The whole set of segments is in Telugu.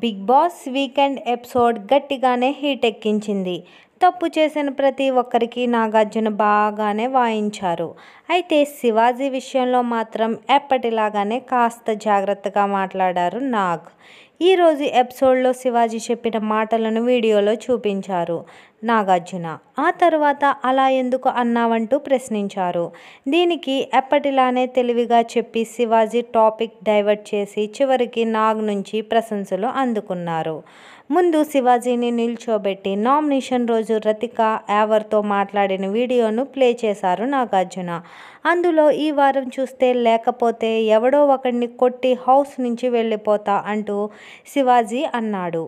బిగ్ బాస్ వీకెండ్ ఎపిసోడ్ గట్టిగానే హీట్ ఎక్కించింది తప్పు చేసిన ప్రతి ఒక్కరికి నాగార్జున బాగానే వాయించారు అయితే శివాజీ విషయంలో మాత్రం ఎప్పటిలాగానే కాస్త జాగ్రత్తగా మాట్లాడారు నాగ్ ఈరోజు ఎపిసోడ్లో శివాజీ చెప్పిన మాటలను వీడియోలో చూపించారు నాగార్జున ఆ తర్వాత అలా ఎందుకు అన్నావంటూ ప్రశ్నించారు దీనికి ఎప్పటిలానే తెలివిగా చెప్పి శివాజీ టాపిక్ డైవర్ట్ చేసి చివరికి నాగ్ నుంచి ప్రశంసలు అందుకున్నారు ముందు శివాజీని నిల్చోబెట్టి నామినేషన్ రోజు రతిక యావర్తో మాట్లాడిన వీడియోను ప్లే చేశారు నాగార్జున అందులో ఈ వారం చూస్తే లేకపోతే ఎవడో ఒకడిని కొట్టి హౌస్ నుంచి వెళ్ళిపోతా అంటూ శివాజీ అన్నాడు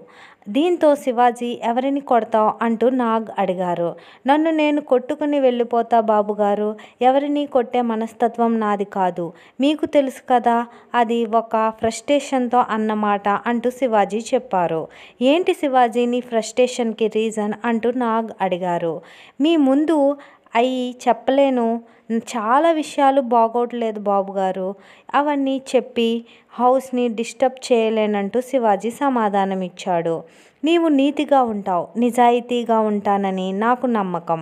దీంతో శివాజీ ఎవరిని కొడతావు అంటూ నాగ్ అడిగారు నన్ను నేను కొట్టుకుని వెళ్ళిపోతా బాబుగారు ఎవరిని కొట్టే మనస్తత్వం నాది కాదు మీకు తెలుసు కదా అది ఒక ఫ్రస్ట్రేషన్తో అన్నమాట అంటూ శివాజీ చెప్పారు ఏంటి శివాజీని ఫ్రస్ట్రేషన్కి రీజన్ అంటూ నాగ్ అడిగారు మీ ముందు అయి చెప్పలేను చాలా విషయాలు బాగోట్లేదు బాబు గారు అవన్నీ చెప్పి హౌస్ని డిస్టర్బ్ చేయలేనంటూ శివాజీ సమాధానం ఇచ్చాడు నీవు నీతిగా ఉంటావు నిజాయితీగా ఉంటానని నాకు నమ్మకం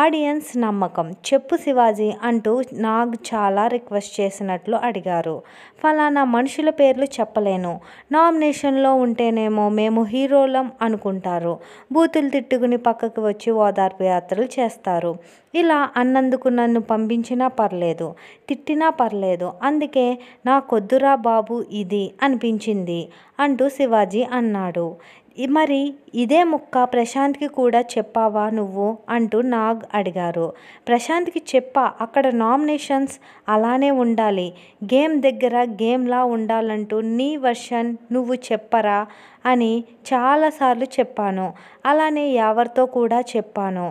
ఆడియన్స్ నమ్మకం చెప్పు శివాజీ అంటూ నాగ్ చాలా రిక్వెస్ట్ చేసినట్లు అడిగారు ఫలానా మనుషుల పేర్లు చెప్పలేను నామినేషన్లో ఉంటేనేమో మేము హీరోలం అనుకుంటారు బూతులు తిట్టుకుని పక్కకు వచ్చి ఓదార్పు యాత్రలు చేస్తారు ఇలా అన్నందుకు నన్ను పంపించినా పర్లేదు తిట్టినా పర్లేదు అందుకే నా కొద్దురా బాబు ఇది అనిపించింది అంటూ శివాజీ అన్నాడు మరి ఇదే ముక్క ప్రశాంత్కి కూడా చెప్పావా నువ్వు అంటూ నాగ్ అడిగారు ప్రశాంత్కి చెప్పా అక్కడ నామినేషన్స్ అలానే ఉండాలి గేమ్ దగ్గర గేమ్లా ఉండాలంటూ నీ వర్షన్ నువ్వు చెప్పరా అని చాలాసార్లు చెప్పాను అలానే ఎవరితో కూడా చెప్పాను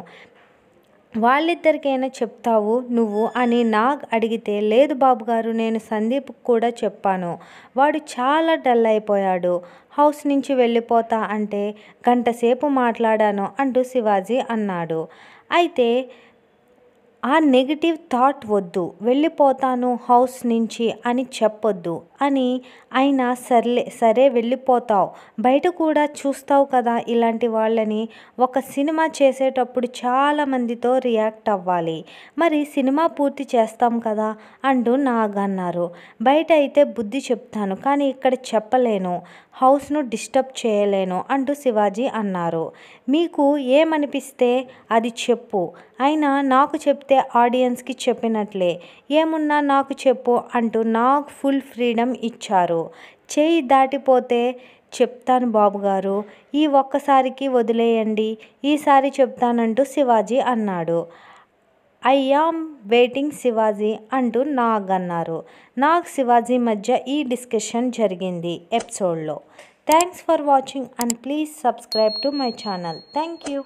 వాళ్ళిద్దరికైనా చెప్తావు నువ్వు అని నాగ్ అడిగితే లేదు బాబు గారు నేను సందీప్ కూడా చెప్పాను వాడు చాలా డల్ అయిపోయాడు హౌస్ నుంచి వెళ్ళిపోతా అంటే గంటసేపు మాట్లాడాను అంటూ శివాజీ అన్నాడు అయితే ఆ నెగిటివ్ థాట్ వద్దు వెళ్ళిపోతాను హౌస్ నుంచి అని చెప్పొద్దు అని ఆయన సర్లే సరే వెళ్ళిపోతావు బయట కూడా చూస్తావు కదా ఇలాంటి వాళ్ళని ఒక సినిమా చేసేటప్పుడు చాలామందితో రియాక్ట్ అవ్వాలి మరి సినిమా పూర్తి చేస్తాం కదా అంటూ నాగన్నారు బయట అయితే బుద్ధి చెప్తాను కానీ ఇక్కడ చెప్పలేను హౌస్ను డిస్టర్బ్ చేయలేను అంటూ శివాజీ అన్నారు మీకు ఏమనిపిస్తే అది చెప్పు అయినా నాకు చెప్తే అయితే ఆడియన్స్కి చెప్పినట్లే ఏమున్నా నాకు చెప్పు అంటూ నాకు ఫుల్ ఫ్రీడమ్ ఇచ్చారు చేయి దాటిపోతే చెప్తాను బాబుగారు ఈ ఒక్కసారికి వదిలేయండి ఈసారి చెప్తానంటూ శివాజీ అన్నాడు ఐ యామ్ వెయిటింగ్ శివాజీ అంటూ నాగ్ అన్నారు నాగ్ శివాజీ మధ్య ఈ డిస్కషన్ జరిగింది ఎపిసోడ్లో thanks for watching and please subscribe to my channel thank you